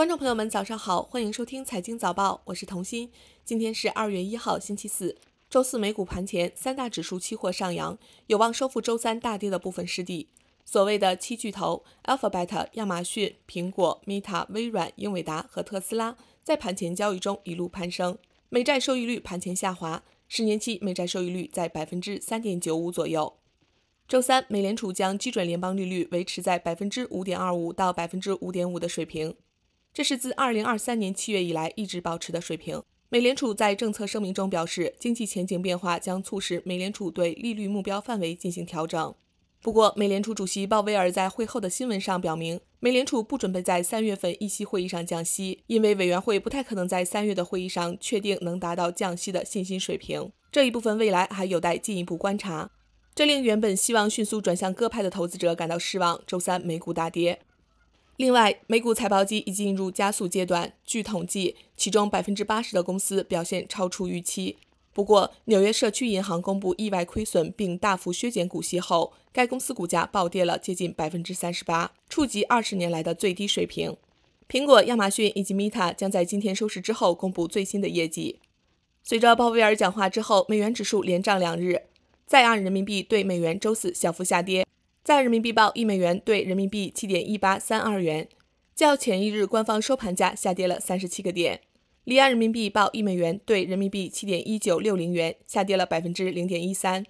观众朋友们，早上好，欢迎收听财经早报，我是童心。今天是二月一号，星期四。周四美股盘前，三大指数期货上扬，有望收复周三大跌的部分失地。所谓的七巨头，Alphabet、亚马逊、苹果、Meta、微软、英伟达和特斯拉，在盘前交易中一路攀升。美债收益率盘前下滑，十年期美债收益率在百分之三点九五左右。周三，美联储将基准联邦利率维持在百分之五点二五到百分之五点五的水平。这是自2023年7月以来一直保持的水平。美联储在政策声明中表示，经济前景变化将促使美联储对利率目标范围进行调整。不过，美联储主席鲍威尔在会后的新闻上表明，美联储不准备在3月份议息会议上降息，因为委员会不太可能在3月的会议上确定能达到降息的信心水平。这一部分未来还有待进一步观察。这令原本希望迅速转向各派的投资者感到失望。周三，美股大跌。另外，美股财报季已进入加速阶段。据统计，其中百分之八十的公司表现超出预期。不过，纽约社区银行公布意外亏损并大幅削减股息后，该公司股价暴跌了接近百分之三十八，触及二十年来的最低水平。苹果、亚马逊以及 Meta 将在今天收市之后公布最新的业绩。随着鲍威尔讲话之后，美元指数连涨两日，在岸人民币对美元周四小幅下跌。在人民币报一美元兑人民币七点一八三二元，较前一日官方收盘价下跌了三十七个点。离岸人民币报一美元兑人民币七点一九六零元，下跌了百分之零点一三。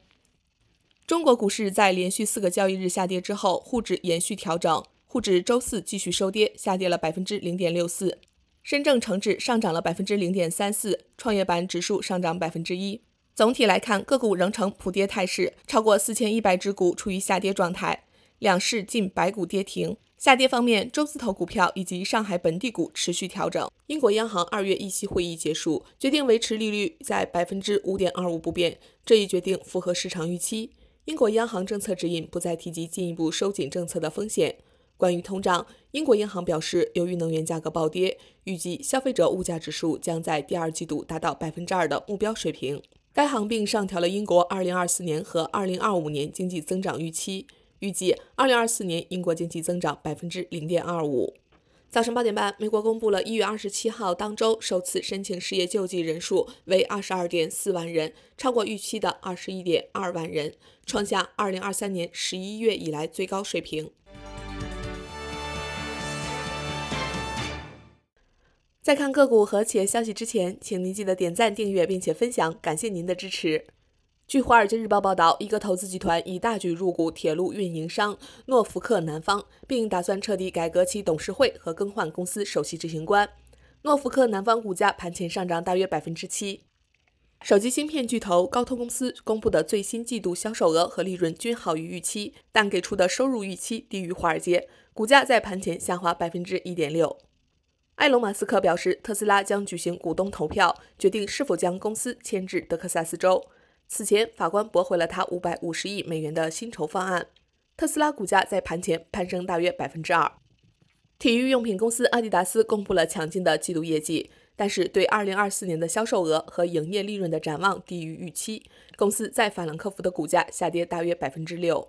中国股市在连续四个交易日下跌之后，沪指延续调整，沪指周四继续收跌，下跌了百分之零点六四。深证成指上涨了百分之零点三四，创业板指数上涨百分之一。总体来看，个股仍呈普跌态势，超过四千一百只股处于下跌状态，两市近百股跌停。下跌方面，中字头股票以及上海本地股持续调整。英国央行二月议息会议结束，决定维持利率在百分之五点二五不变，这一决定符合市场预期。英国央行政策指引不再提及进一步收紧政策的风险。关于通胀，英国央行表示，由于能源价格暴跌，预计消费者物价指数将在第二季度达到百分之二的目标水平。该行并上调了英国2024年和2025年经济增长预期，预计2024年英国经济增长百分之零点二五。早上八点半，美国公布了一月二十七号当周首次申请失业救济人数为二十二点四万人，超过预期的二十一点二万人，创下二零二三年十一月以来最高水平。在看个股和企业消息之前，请您记得点赞、订阅并且分享，感谢您的支持。据《华尔街日报》报道，一个投资集团已大举入股铁路运营商诺福克南方，并打算彻底改革其董事会和更换公司首席执行官。诺福克南方股价盘前上涨大约百分之七。手机芯片巨头高通公司公布的最新季度销售额和利润均好于预期，但给出的收入预期低于华尔街，股价在盘前下滑百分之一点六。埃隆·马斯克表示，特斯拉将举行股东投票，决定是否将公司迁至德克萨斯州。此前，法官驳回了他550亿美元的薪酬方案。特斯拉股价在盘前攀升大约2%。体育用品公司阿迪达斯公布了强劲的季度业绩，但是对2024年的销售额和营业利润的展望低于预期。公司在法兰克福的股价下跌大约6%。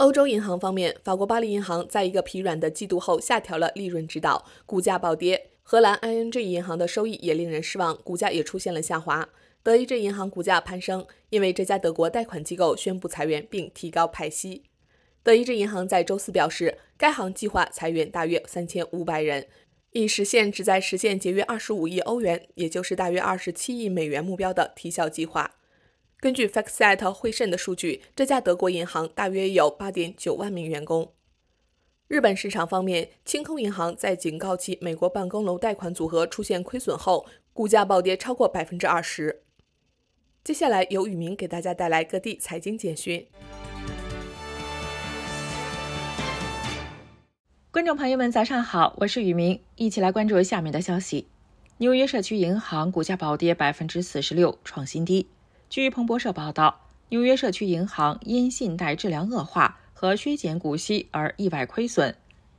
欧洲银行方面，法国巴黎银行在一个疲软的季度后下调了利润指导，股价暴跌。荷兰 ING 银行的收益也令人失望，股价也出现了下滑。德意志银行股价攀升，因为这家德国贷款机构宣布裁员并提高派息。德意志银行在周四表示，该行计划裁员大约三千五百人，以实现旨在实现节约二十五亿欧元，也就是大约二十七亿美元目标的提效计划。根据 Factset 汇盛的数据，这家德国银行大约有八点九万名员工。日本市场方面，清空银行在警告其美国办公楼贷款组合出现亏损后，股价暴跌超过百分之二十。接下来由宇明给大家带来各地财经简讯。观众朋友们，早上好，我是宇明，一起来关注下面的消息：纽约社区银行股价暴跌百分之四十六，创新低。据彭博社报道，纽约社区银行因信贷质量恶化和削减股息而意外亏损。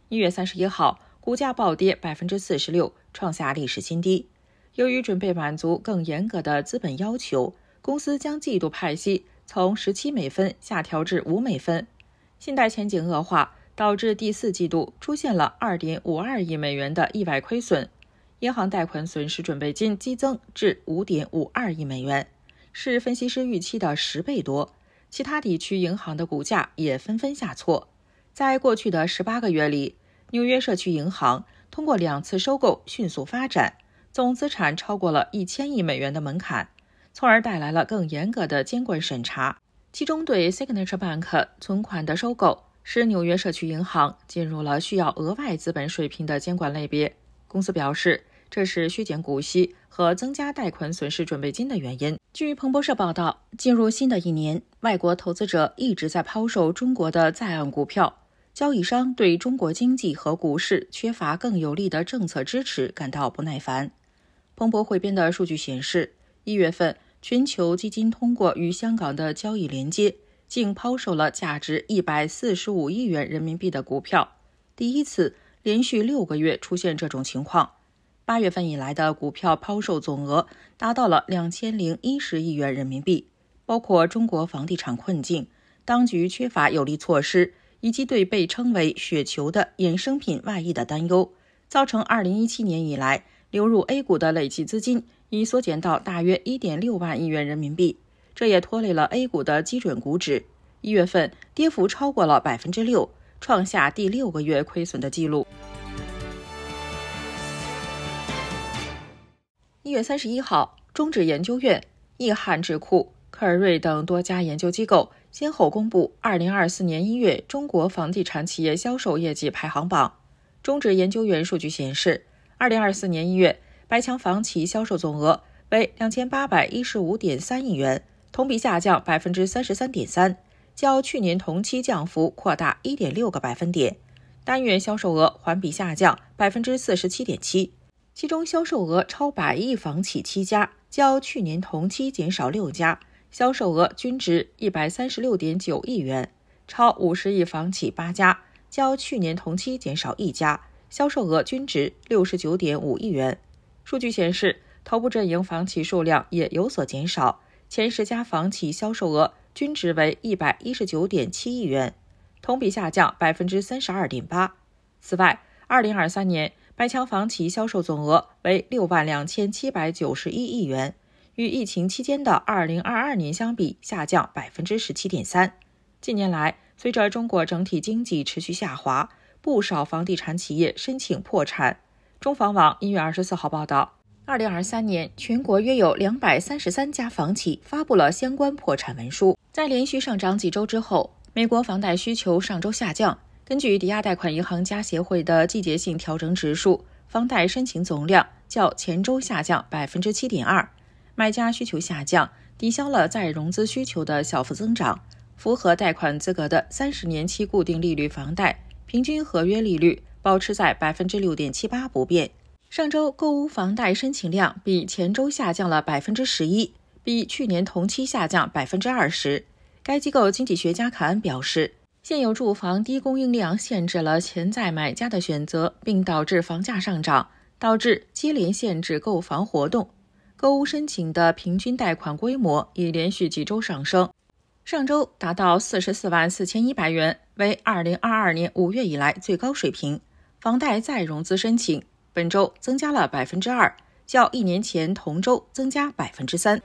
一月三十一号，股价暴跌百分之四十六，创下历史新低。由于准备满足更严格的资本要求，公司将季度派息从十七美分下调至五美分。信贷前景恶化导致第四季度出现了二点五二亿美元的意外亏损，银行贷款损失准备金激增至五点五二亿美元。是分析师预期的十倍多。其他地区银行的股价也纷纷下挫。在过去的十八个月里，纽约社区银行通过两次收购迅速发展，总资产超过了一千亿美元的门槛，从而带来了更严格的监管审查。其中对 Signature Bank 存款的收购，使纽约社区银行进入了需要额外资本水平的监管类别。公司表示。这是削减股息和增加贷款损失准备金的原因。据彭博社报道，进入新的一年，外国投资者一直在抛售中国的在岸股票。交易商对中国经济和股市缺乏更有力的政策支持感到不耐烦。彭博汇编的数据显示，一月份全球基金通过与香港的交易连接，竟抛售了价值一百四十五亿元人民币的股票，第一次连续六个月出现这种情况。八月份以来的股票抛售总额达到了两千零一十亿元人民币，包括中国房地产困境、当局缺乏有力措施，以及对被称为“雪球”的衍生品外溢的担忧，造成二零一七年以来流入 A 股的累计资金已缩减到大约一点六万亿元人民币，这也拖累了 A 股的基准股指，一月份跌幅超过了百分之六，创下第六个月亏损的记录。一月三十一号，中指研究院、易汉智库、克尔瑞等多家研究机构先后公布二零二四年一月中国房地产企业销售业绩排行榜。中指研究院数据显示，二零二四年一月，百强房企销售总额为两千八百一十五点三亿元，同比下降百分之三十三点三，较去年同期降幅扩大一点六个百分点，单月销售额环比下降百分之四十七点七。其中销售额超百亿房企七家，较去年同期减少六家，销售额均值一百三十六点九亿元；超五十亿房企八家，较去年同期减少一家，销售额均值六十九点五亿元。数据显示，头部阵营房企数量也有所减少，前十家房企销售额均值为一百一十九点七亿元，同比下降百分之三十二点八。此外，二零二三年。百强房企销售总额为六万两千七百九十一亿元，与疫情期间的二零二二年相比下降百分之十七点三。近年来，随着中国整体经济持续下滑，不少房地产企业申请破产。中房网一月二十四号报道，二零二三年全国约有两百三十三家房企发布了相关破产文书。在连续上涨几周之后，美国房贷需求上周下降。根据抵押贷款银行家协会的季节性调整指数，房贷申请总量较前周下降百分之七点二，卖家需求下降抵消了再融资需求的小幅增长。符合贷款资格的三十年期固定利率房贷平均合约利率保持在百分之六点七八不变。上周，购房贷申请量比前周下降了百分之十一，比去年同期下降百分之二十。该机构经济学家卡恩表示。现有住房低供应量限制了潜在买家的选择，并导致房价上涨，导致接连限制购房活动。购屋申请的平均贷款规模已连续几周上升，上周达到四十四万四千一百元，为二零二二年五月以来最高水平。房贷再融资申请本周增加了百分之二，较一年前同周增加百分之三。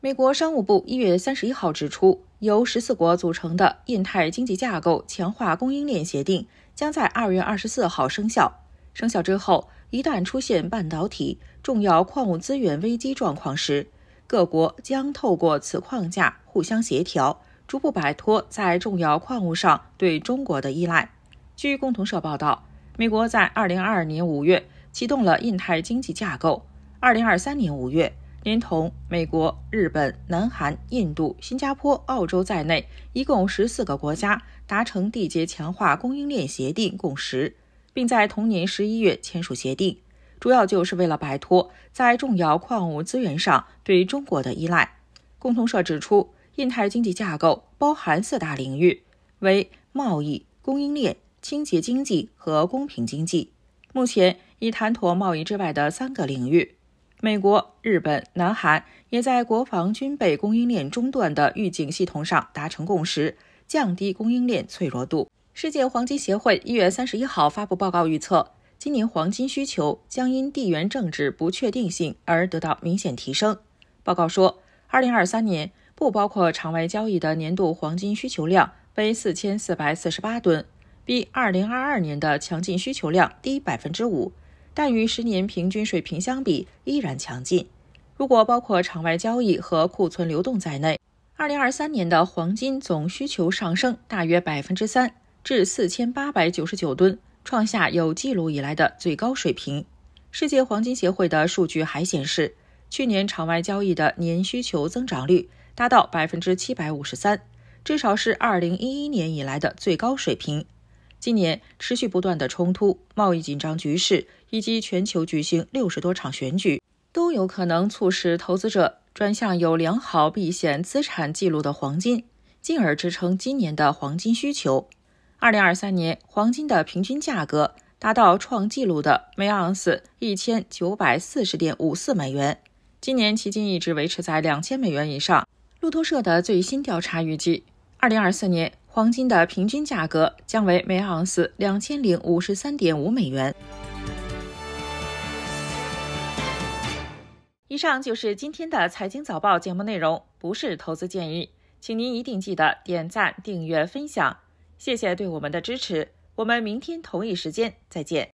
美国商务部一月三十一号指出，由十四国组成的印太经济架构强化供应链协定将在二月二十四号生效。生效之后，一旦出现半导体重要矿物资源危机状况时，各国将透过此框架互相协调，逐步摆脱在重要矿物上对中国的依赖。据共同社报道，美国在二零二二年五月启动了印太经济架构，二零二三年五月。连同美国、日本、南韩、印度、新加坡、澳洲在内，一共十四个国家达成缔结强化供应链协定共识，并在同年十一月签署协定，主要就是为了摆脱在重要矿物资源上对中国的依赖。共同社指出，印太经济架构包含四大领域，为贸易、供应链、清洁经济和公平经济。目前已谈妥贸易之外的三个领域。美国、日本、南韩也在国防军备供应链中断的预警系统上达成共识，降低供应链脆弱度。世界黄金协会一月三十一号发布报告预测，今年黄金需求将因地缘政治不确定性而得到明显提升。报告说，二零二三年不包括场外交易的年度黄金需求量为四千四百四十八吨，比二零二二年的强劲需求量低百分之五。但与十年平均水平相比，依然强劲。如果包括场外交易和库存流动在内，2023年的黄金总需求上升大约百分之三，至4899吨，创下有记录以来的最高水平。世界黄金协会的数据还显示，去年场外交易的年需求增长率达到百分之七百五十三，至少是2011年以来的最高水平。今年持续不断的冲突、贸易紧张局势，以及全球举行六十多场选举，都有可能促使投资者转向有良好避险资产记录的黄金，进而支撑今年的黄金需求。二零二三年黄金的平均价格达到创纪录的每盎司一千九百四十点五四美元，今年迄今一直维持在两千美元以上。路透社的最新调查预计，二零二四年。黄金的平均价格将为每盎司两千零五十三点五美元。以上就是今天的财经早报节目内容，不是投资建议，请您一定记得点赞、订阅、分享，谢谢对我们的支持。我们明天同一时间再见。